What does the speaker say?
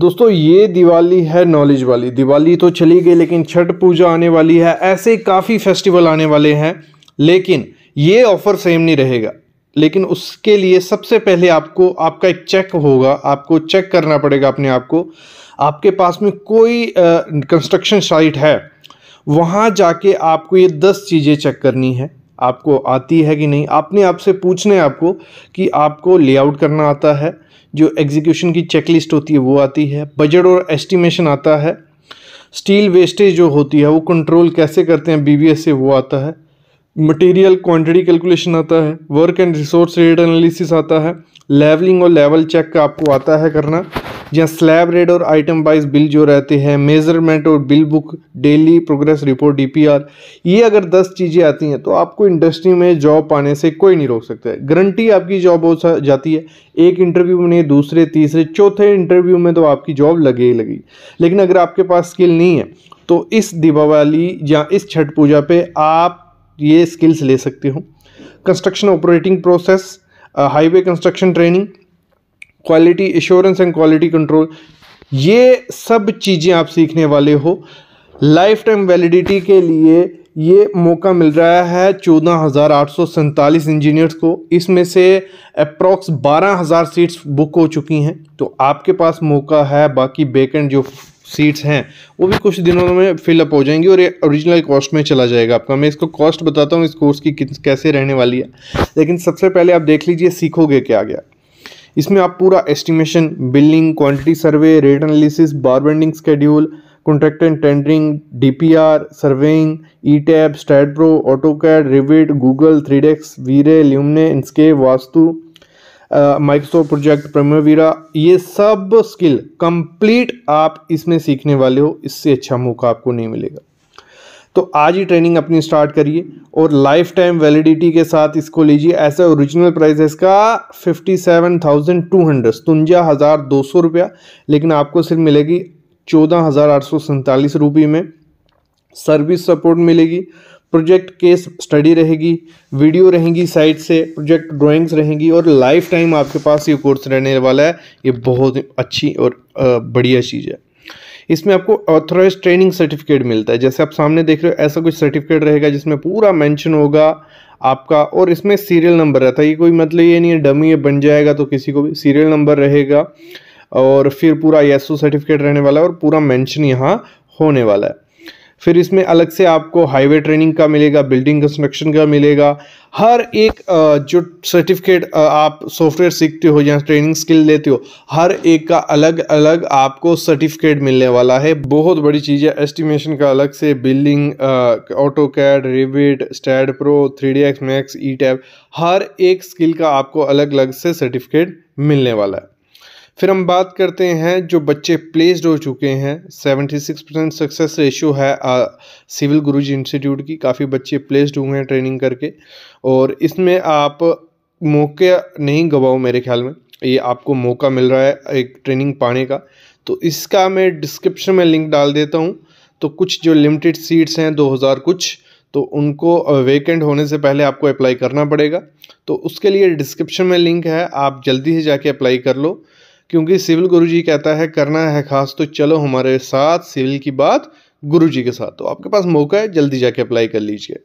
दोस्तों ये दिवाली है नॉलेज वाली दिवाली तो चली गई लेकिन छठ पूजा आने वाली है ऐसे काफ़ी फेस्टिवल आने वाले हैं लेकिन ये ऑफ़र सेम नहीं रहेगा लेकिन उसके लिए सबसे पहले आपको आपका एक चेक होगा आपको चेक करना पड़ेगा अपने आप को आपके पास में कोई कंस्ट्रक्शन साइट है वहाँ जाके आपको ये दस चीज़ें चेक करनी है आपको आती है कि नहीं अपने आप से पूछना है आपको कि आपको लेआउट करना आता है जो एग्जीक्यूशन की चेकलिस्ट होती है वो आती है बजट और एस्टिमेशन आता है स्टील वेस्टेज जो होती है वो कंट्रोल कैसे करते हैं बीबीएस से वो आता है मटेरियल क्वांटिटी कैलकुलेशन आता है work and resource rate analysis आता है लेवलिंग और लेवल चेक का आपको आता है करना जहाँ स्लैब रेट और आइटम वाइज बिल जो रहते हैं मेजरमेंट और bill book daily progress report DPR ये अगर दस चीज़ें आती हैं तो आपको इंडस्ट्री में जॉब पाने से कोई नहीं रोक सकता है गारंटी आपकी जॉब हो जाती है एक इंटरव्यू में दूसरे तीसरे चौथे इंटरव्यू में तो आपकी जॉब लगे ही लगी लेकिन अगर आपके पास स्किल नहीं है तो इस दीपावली या इस छठ पूजा पे आप ये स्किल्स ले सकते हो construction operating process highway construction training quality assurance and quality control ये सब चीज़ें आप सीखने वाले हो लाइफ टाइम वैलिडिटी के लिए ये मौका मिल रहा है चौदह हज़ार आठ सौ सैंतालीस इंजीनियर्स को इसमें से अप्रॉक्स बारह हज़ार सीट्स बुक हो चुकी हैं तो आपके पास मौका है बाकी बेकेंड जो सीट्स हैं वो भी कुछ दिनों में फिलअप हो जाएंगी और ये ओरिजिनल कॉस्ट में चला जाएगा आपका मैं इसको कॉस्ट बताता हूँ इस कोर्स की कैसे रहने वाली है लेकिन सबसे पहले आप देख लीजिए सीखोगे क्या गया इसमें आप पूरा estimation billing quantity survey rate analysis bar bending schedule contract and tendering D P R surveying ETABS STAAD Pro AutoCAD Google three Ds VRay Lumion Enscape Vastu Microsoft Project Primavera ये सब स्किल कंप्लीट आप इसमें सीखने वाले हो इससे अच्छा मौका आपको नहीं मिलेगा तो आज ही ट्रेनिंग अपनी स्टार्ट करिए और लाइफ टाइम वैलिडिटी के साथ इसको लीजिए ऐसा ओरिजिनल प्राइस है इसका fifty seven thousand two hundred सतुंजा हज़ार दो सौ रुपया लेकिन आपको सिर्फ मिलेगी चौदह हज़ार आठ सौ सैंतालीस रुपये में सर्विस सपोर्ट मिलेगी प्रोजेक्ट केस स्टडी रहेगी वीडियो रहेगी साइट से प्रोजेक्ट ड्राइंग्स रहेंगी और लाइफ टाइम आपके पास ये कोर्स रहने वाला है ये बहुत अच्छी और बढ़िया चीज़ है इसमें आपको ऑथोराइज ट्रेनिंग सर्टिफिकेट मिलता है जैसे आप सामने देख रहे हो ऐसा कुछ सर्टिफिकेट रहेगा जिसमें पूरा मेंशन होगा आपका और इसमें सीरियल नंबर रहता है ये कोई मतलब ये नहीं है डमी बन जाएगा तो किसी को भी सीरियल नंबर रहेगा और फिर पूरा आई सर्टिफिकेट रहने वाला है और पूरा मैंशन यहाँ होने वाला है फिर इसमें अलग से आपको हाईवे ट्रेनिंग का मिलेगा बिल्डिंग कंस्ट्रक्शन का मिलेगा हर एक जो सर्टिफिकेट आप सॉफ्टवेयर सीखते हो या ट्रेनिंग स्किल लेते हो हर एक का अलग अलग आपको सर्टिफिकेट मिलने वाला है बहुत बड़ी चीज़ है एस्टिमेशन का अलग से building AutoCAD Revit STAAD Pro three D X Max ETABS हर एक स्किल का आपको अलग अलग से सर्टिफिकेट मिलने वाला है फिर हम बात करते हैं जो बच्चे प्लेस्ड हो चुके हैं 76 परसेंट सक्सेस रेशियो है सिविल सिविल गुरुजी इंस्टीट्यूट की काफ़ी बच्चे प्लेस्ड हुए हैं ट्रेनिंग करके और इसमें आप मौके नहीं गवाओ मेरे ख्याल में ये आपको मौका मिल रहा है एक ट्रेनिंग पाने का तो इसका मैं डिस्क्रिप्शन में लिंक डाल देता हूँ तो कुछ जो लिमिटेड सीट्स हैं 2000 कुछ तो उनको वेकेंट होने से पहले आपको अप्लाई करना पड़ेगा तो उसके लिए डिस्क्रिप्शन में लिंक है आप जल्दी से जाके अप्लाई कर लो क्योंकि सिविल गुरुजी कहता है करना है खास तो चलो हमारे साथ सिविल की बात गुरुजी के साथ तो आपके पास मौका है जल्दी जाके अप्लाई कर लीजिए